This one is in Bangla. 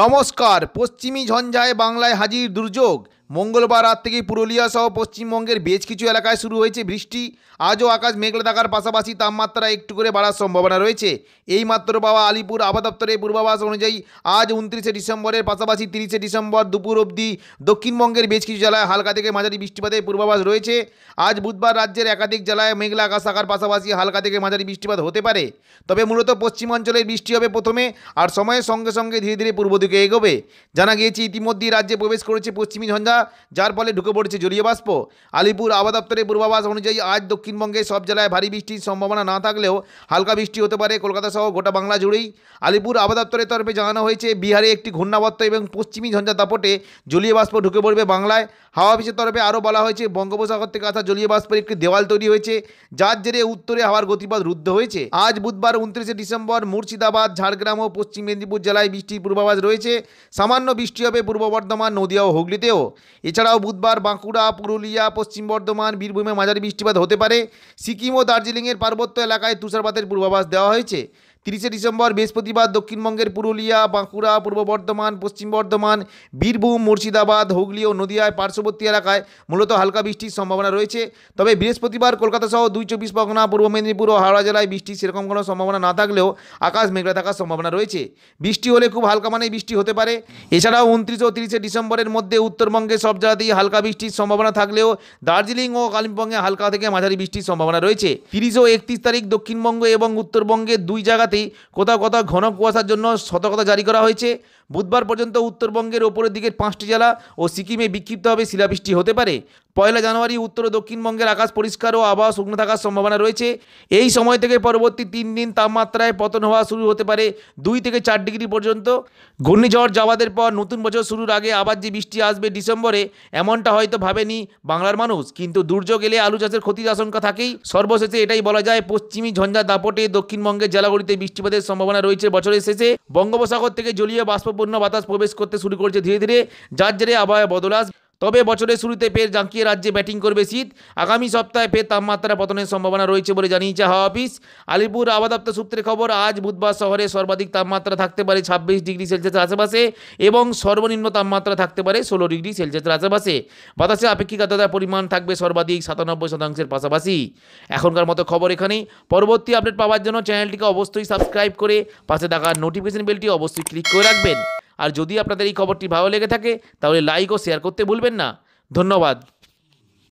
নমস্কার পশ্চিমী ঝঞ্ঝায় বাংলায় হাজির দুর্যোগ মঙ্গলবার রাত থেকেই পুরুলিয়া সহ পশ্চিমবঙ্গের বেশ কিছু এলাকায় শুরু হয়েছে বৃষ্টি আজও আকাশ মেঘলা থাকার পাশাপাশি তাপমাত্রা একটু করে বাড়ার সম্ভাবনা রয়েছে এই মাত্র পাওয়া আলিপুর আবহাওয়া পূর্বাভাস অনুযায়ী আজ উনত্রিশে ডিসেম্বরের পাশাপাশি তিরিশে ডিসেম্বর দুপুর অবধি দক্ষিণবঙ্গের বেশ কিছু জেলায় হালকা থেকে মাঝারি বৃষ্টিপাতের পূর্বাভাস রয়েছে আজ বুধবার রাজ্যের একাধিক জেলায় মেঘলা আকাশ থাকার পাশাপাশি হালকা থেকে মাঝারি বৃষ্টিপাত হতে পারে তবে মূলত পশ্চিমাঞ্চলের বৃষ্টি হবে প্রথমে আর সময়ের সঙ্গে সঙ্গে ধীরে ধীরে পূর্ব দিকে এগোবে জানা গিয়েছে ইতিমধ্যেই রাজ্যে প্রবেশ করেছে পশ্চিমী ঝঞ্ঝা যার ফলে ঢুকে পড়েছে জড়িয়ে বাষ্প আলিপুর আবহাওয়া দপ্তরের পূর্বাভাস অনুযায়ী আজ দক্ষিণবঙ্গে সব জেলায় ভারী বৃষ্টির সম্ভাবনা না থাকলেও হালকা বৃষ্টি হতে পারে কলকাতা সহ গোটা বাংলা জুড়েই আলিপুর আবহাওয়া দপ্তরের তরফে জানানো হয়েছে বিহারে একটি ঘূর্ণাবর্ত এবং পশ্চিমী ঝঞ্ঝা দাপটে জলীয় বাষ্প ঢুকে পড়বে বাংলায় হাওয়া অফিসের তরফে আরও বলা হয়েছে বঙ্গোপসাগর থেকে আসা জলীয় বাষ্পের একটি দেওয়াল তৈরি হয়েছে যার জেরে উত্তরে হাওয়ার গতিপথ রুদ্ধ হয়েছে আজ বুধবার উনত্রিশে ডিসেম্বর মুর্শিদাবাদ ঝাড়গ্রাম ও পশ্চিম মেদিনীপুর জেলায় বৃষ্টির পূর্বাভাস রয়েছে সামান্য বৃষ্টি হবে পূর্ব বর্ধমান নদীয়া ও হুগলিতেও এছাড়াও বুধবার বাঁকুড়া পুরুলিয়া পশ্চিম বর্ধমান বীরভূমে মাঝারি বৃষ্টিপাত হতে পারে সিকিম ও দার্জিলিংয়ের পার্বত্য এলাকায় তুষারপাতের পূর্বাভাস দেওয়া হয়েছে তিরিশে ডিসেম্বর বৃহস্পতিবার দক্ষিণবঙ্গের পুরুলিয়া বাঁকুড়া পূর্ব বর্ধমান পশ্চিম বর্ধমান বীরভূম মুর্শিদাবাদ হুগলি ও নদিয়ায় পার্শ্ববর্তী এলাকায় মূলত হালকা বৃষ্টির সম্ভাবনা রয়েছে তবে বৃহস্পতিবার কলকাতা সহ দুই চব্বিশ পরগনা পূর্ব মেদিনীপুর ও হাওড়া জেলায় বৃষ্টির সেরকম কোনো সম্ভাবনা না থাকলেও আকাশ মেঘলা থাকার সম্ভাবনা রয়েছে বৃষ্টি হলে খুব হালকা মানেই বৃষ্টি হতে পারে এছাড়াও উনত্রিশ ও তিরিশে ডিসেম্বরের মধ্যে উত্তরবঙ্গে সব জেলাতেই হালকা বৃষ্টির সম্ভাবনা থাকলেও দার্জিলিং ও কালিম্পংয়ে হালকা থেকে মাঝারি বৃষ্টির সম্ভাবনা রয়েছে তিরিশ ও একত্রিশ তারিখ দক্ষিণবঙ্গ এবং উত্তরবঙ্গে দুই জায়গা জায়গাতেই কোথাও কোথাও ঘন কুয়াশার জন্য সতর্কতা জারি করা হয়েছে বুধবার পর্যন্ত উত্তরবঙ্গের ওপরের দিকের পাঁচটি জেলা ও সিকিমে বিক্ষিপ্তভাবে শিলাবৃষ্টি হতে পারে পয়লা জানুয়ারি উত্তর ও দক্ষিণবঙ্গের আকাশ পরিষ্কার ও আবহাওয়া শুকনো থাকার সম্ভাবনা রয়েছে এই সময় থেকে পরবর্তী তিন দিন তাপমাত্রায় পতন হওয়া শুরু হতে পারে দুই থেকে চার ডিগ্রি পর্যন্ত ঘূর্ণিঝড় যাওয়াদের পর নতুন বছর শুরুর আগে আবার যে বৃষ্টি আসবে ডিসেম্বরে এমনটা হয়তো ভাবেনি বাংলার মানুষ কিন্তু দুর্যোগ এলে আলু চাষের ক্ষতির আশঙ্কা থাকেই সর্বশেষে এটাই বলা যায় পশ্চিমী ঝঞ্ঝা দাপটে দক্ষিণবঙ্গের জেলাগুলিতে বৃষ্টিপাতের সম্ভাবনা রয়েছে বছরের শেষে বঙ্গোপসাগর থেকে জলীয় বাষ্প বাতাস প্রবেশ করতে শুরু করছে ধীরে ধীরে যার জেরে আবহাওয়া বদলাস আসবে তবে বছরের শুরুতে ফের জাঁকিয়ে রাজ্যে ব্যাটিং করবে শীত আগামী সপ্তাহে ফের তাপমাত্রা পতনের সম্ভাবনা রয়েছে বলে জানিয়েছে হাওয়া অফিস আলিপুর আবাদপ্ত সূত্রে খবর আজ বুধবার শহরে সর্বাধিক তাপমাত্রা থাকতে পারে ছাব্বিশ ডিগ্রি সেলসিয়াসের আশেপাশে এবং সর্বনিম্ন তাপমাত্রা থাকতে পারে ষোলো ডিগ্রি সেলসিয়াসের আশেপাশে বাতাসে আপেক্ষিক আদ্রতার পরিমাণ থাকবে সর্বাধিক সাতানব্বই শতাংশের পাশাপাশি এখনকার মতো খবর এখানেই পরবর্তী আপডেট পাওয়ার জন্য চ্যানেলটিকে অবশ্যই সাবস্ক্রাইব করে পাশে থাকা নোটিফিকেশন বেলটি অবশ্যই ক্লিক করে রাখবেন আর যদি আপনাদের এই খবরটি ভালো লেগে থাকে তাহলে লাইক ও শেয়ার করতে ভুলবেন না ধন্যবাদ